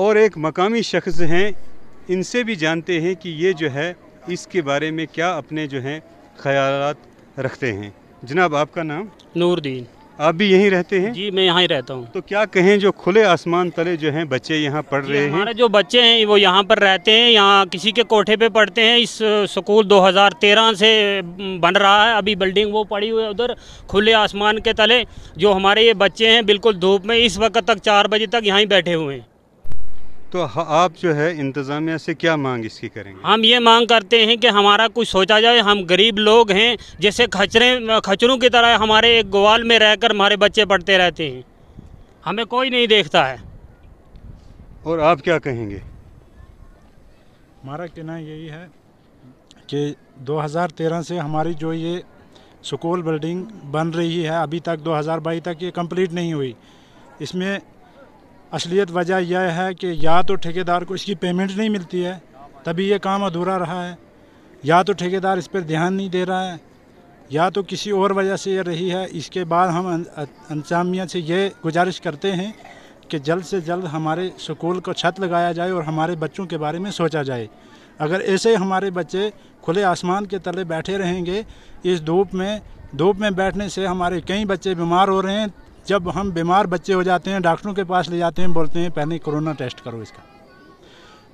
और एक मकामी शख्स हैं इनसे भी जानते हैं कि ये जो है इसके बारे में क्या अपने जो हैं ख्याल रखते हैं जनाब आपका नाम नूरदीन आप भी यहीं रहते हैं जी मैं यहाँ ही रहता हूँ तो क्या कहें जो खुले आसमान तले जो हैं बच्चे यहाँ पढ़ रहे हैं हमारे जो बच्चे हैं वो यहाँ पर रहते हैं यहाँ किसी के कोठे पे पढ़ते हैं इस स्कूल 2013 से बन रहा है अभी बिल्डिंग वो पड़ी हुई है उधर खुले आसमान के तले जो हमारे ये बच्चे हैं बिल्कुल धूप में इस वक्त तक चार बजे तक यहाँ बैठे हुए हैं तो आप जो है इंतज़ामिया से क्या मांग इसकी करेंगे हम ये मांग करते हैं कि हमारा कुछ सोचा जाए हम गरीब लोग हैं जैसे खचरे खचरों की तरह हमारे एक ग्वाल में रहकर हमारे बच्चे पढ़ते रहते हैं हमें कोई नहीं देखता है और आप क्या कहेंगे हमारा कहना यही है कि 2013 से हमारी जो ये स्कूल बिल्डिंग बन रही है अभी तक 2022 तक ये कंप्लीट नहीं हुई इसमें असलियत वजह यह है कि या तो ठेकेदार को इसकी पेमेंट नहीं मिलती है तभी यह काम अधूरा रहा है या तो ठेकेदार इस पर ध्यान नहीं दे रहा है या तो किसी और वजह से यह रही है इसके बाद हम इंतजामिया अं-, से ये गुजारिश करते हैं कि जल्द से जल्द हमारे स्कूल को छत लगाया जाए और हमारे बच्चों के बारे में सोचा जाए अगर ऐसे हमारे बच्चे खुले आसमान के तले बैठे रहेंगे इस धूप में धूप में बैठने से हमारे कई बच्चे बीमार हो रहे हैं जब हम बीमार बच्चे हो जाते हैं डॉक्टरों के पास ले जाते हैं बोलते हैं पहले कोरोना टेस्ट करो इसका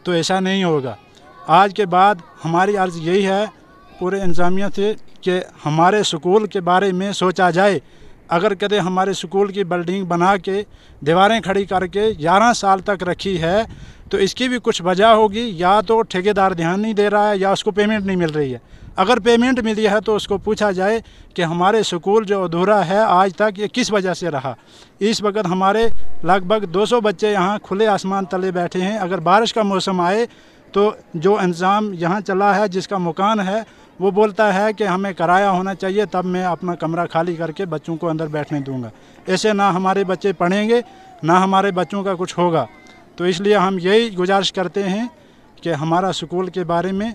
तो ऐसा नहीं होगा आज के बाद हमारी अर्ज यही है पूरे इंतज़ामिया से कि हमारे स्कूल के बारे में सोचा जाए अगर कदे हमारे स्कूल की बिल्डिंग बना के दीवारें खड़ी करके ग्यारह साल तक रखी है तो इसकी भी कुछ वजह होगी या तो ठेकेदार ध्यान नहीं दे रहा है या उसको पेमेंट नहीं मिल रही है अगर पेमेंट मिली है तो उसको पूछा जाए कि हमारे स्कूल जो अधूरा है आज तक ये किस वजह से रहा इस वक्त हमारे लगभग 200 बच्चे यहाँ खुले आसमान तले बैठे हैं अगर बारिश का मौसम आए तो जो इंतज़ाम यहाँ चला है जिसका मकान है वो बोलता है कि हमें कराया होना चाहिए तब मैं अपना कमरा खाली करके बच्चों को अंदर बैठने दूँगा ऐसे ना हमारे बच्चे पढ़ेंगे ना हमारे बच्चों का कुछ होगा तो इसलिए हम यही गुजारिश करते हैं कि हमारा स्कूल के बारे में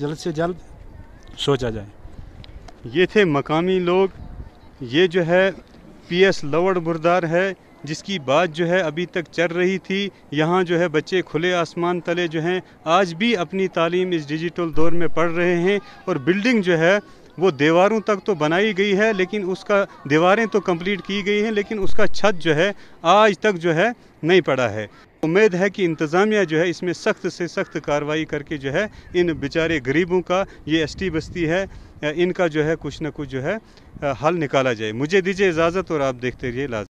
जल्द से जल्द सोचा जाए ये थे मकामी लोग ये जो है पी एस लवड़ बुरदार है जिसकी बात जो है अभी तक चल रही थी यहाँ जो है बच्चे खुले आसमान तले जो हैं आज भी अपनी तालीम इस डिजिटल दौर में पढ़ रहे हैं और बिल्डिंग जो है वो दीवारों तक तो बनाई गई है लेकिन उसका दीवारें तो कंप्लीट की गई हैं लेकिन उसका छत जो है आज तक जो है नहीं पड़ा है उम्मीद है कि इंतज़ामिया जो है इसमें सख्त से सख्त कार्रवाई करके जो है इन बेचारे गरीबों का ये एसटी बस्ती है इनका जो है कुछ ना कुछ जो है हल निकाला जाए मुझे दीजिए इजाज़त और आप देखते रहिए लाज